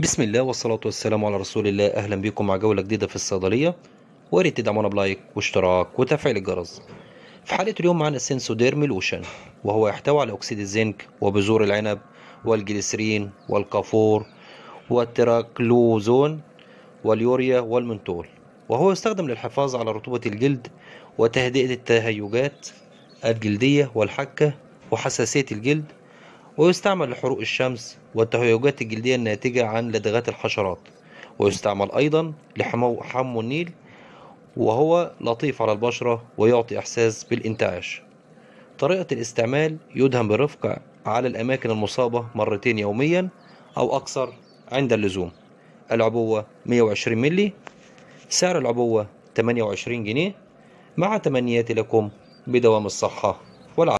بسم الله والصلاة والسلام على رسول الله أهلا بكم مع جولة جديدة في الصيدلية وياريت تدعمونا بلايك واشتراك وتفعيل الجرس في حلقة اليوم معنا السنسوديرم لوشن وهو يحتوي على أكسيد الزنك وبذور العنب والجليسرين والكافور والتراكلوزون واليوريا والمنتول وهو يستخدم للحفاظ على رطوبة الجلد وتهدئة التهيجات الجلدية والحكة وحساسية الجلد ويستعمل لحروق الشمس والتهيجات الجلدية الناتجة عن لدغات الحشرات ويستعمل أيضا لحمو النيل وهو لطيف على البشرة ويعطي إحساس بالإنتعاش طريقة الاستعمال يدهن برفق على الأماكن المصابة مرتين يوميا أو أكثر عند اللزوم العبوة 120 ملي سعر العبوة 28 جنيه مع تمنياتي لكم بدوام الصحة